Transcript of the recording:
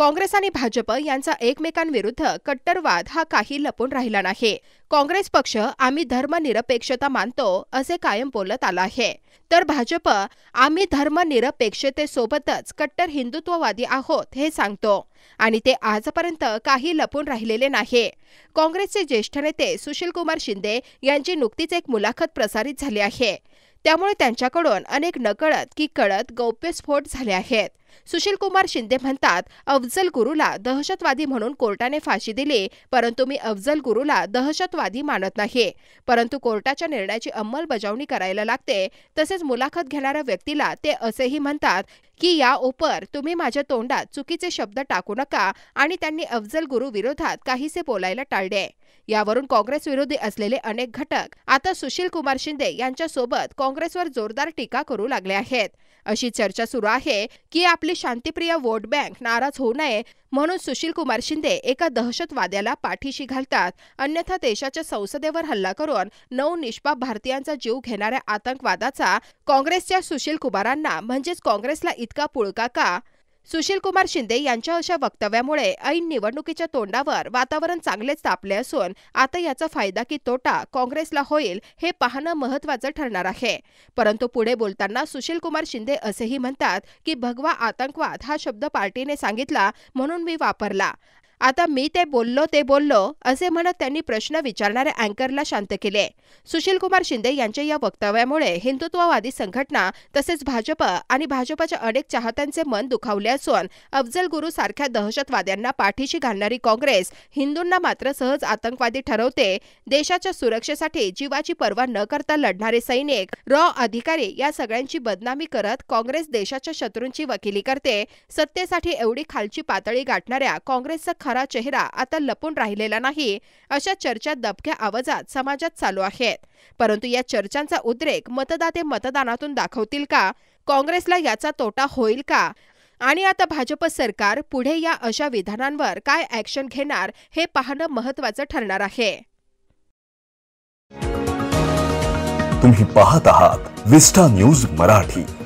काँग्रेस आणि भाजप यांचा एकमेकांविरुद्ध कट्टरवाद हा काही लपून राहिला नाही काँग्रेस पक्ष आम्ही धर्मनिरपेक्षता मानतो असे कायम बोलत आला आहे तर भाजप आम्ही धर्मनिरपेक्षतेसोबतच कट्टर हिंदुत्ववादी आहोत हे सांगतो आणि ते आजपर्यंत काही लपून राहिलेले नाही काँग्रेसचे ज्येष्ठ नेते सुशीलकुमार शिंदे यांची नुकतीच एक मुलाखत प्रसारित झाली आहे त्यामुळे त्यांच्याकडून अनेक नकळत की कळत गौप्यस्फोट झाले आहेत सुशील कुमार शिंदे म्हणतात अफजल गुरुला दहशतवादी म्हणून कोर्टाने फाशी दिली परंतु मी अफजल गुरुला दहशतवादी मानत नाही परंतु कोर्टाच्या निर्णयाची अंमलबजावणी करायला लागते तसेच मुलाखत घेणाऱ्या व्यक्तीला ते असेही म्हणतात की या ओपर तुम्ही माझ्या तोंडात चुकीचे शब्द टाकू नका आणि त्यांनी अफजल गुरु विरोधात काहीसे बोलायला टाळले यावरून काँग्रेस विरोधी असलेले अनेक घटक आता सुशील कुमार शिंदे यांच्यासोबत काँग्रेसवर जोरदार टीका करू लागले आहेत अशी चर्चा सुरू आहे की आपली शांतीप्रिय वोट बँक नाराज होऊ नये म्हणून सुशील कुमार शिंदे एका दहशतवाद्याला पाठीशी घालतात अन्यथा देशाच्या संसदेवर हल्ला करून नऊ निष्पाप भारतीयांचा जीव घेणाऱ्या आतंकवादाचा काँग्रेसच्या सुशील कुमारांना म्हणजेच काँग्रेसला इतका पुळका का सुशीलकुमार शिंदे यांच्या अशा वक्तव्यामुळे ऐन निवडणुकीच्या तोंडावर वातावरण चांगलेच तापले असून आता याचा फायदा की तोटा काँग्रेसला होईल हे पाहणं महत्वाचं ठरणार आहे परंतु पुढे बोलताना सुशीलकुमार शिंदे असेही म्हणतात की भगवा आतंकवाद हा शब्द पार्टीने सांगितला म्हणून मी वापरला आता मी ते बोललो ते बोललो असे म्हणत त्यांनी प्रश्न विचारणाऱ्या अँकरला शांत केले सुशीलकुमार शिंदे यांच्या या वक्तव्यामुळे हिंदुत्ववादी संघटना तसेच भाजप आणि भाजपच्या अनेक चाहत्यांचे मन दुखावले असून अफजल गुरु सारख्या दहशतवाद्यांना पाठीशी घालणारी काँग्रेस हिंदूंना मात्र सहज आतंकवादी ठरवते देशाच्या सुरक्षेसाठी जीवाची पर्वा न करता लढणारे सैनिक रॉ अधिकारी या सगळ्यांची बदनामी करत काँग्रेस देशाच्या शत्रूंची वकिली करते सत्तेसाठी एवढी खालची पातळी गाठणाऱ्या काँग्रेसचा खरा चेहरा आता लपून राहिलेला नाही अशा चर्चा दबक्या आवाजात समाजात चालू आहेत परंतु या चर्चांचा उद्रेक मतदाते मतदानातून दाखवतील का काँग्रेसला याचा तोटा होईल का आणि आता भाजप सरकार पुढे या अशा विधानांवर काय ऍक्शन घेणार हे पाहणं महत्वाचं ठरणार आहे तुम्ही पाहत आहात विस्टा न्यूज मराठी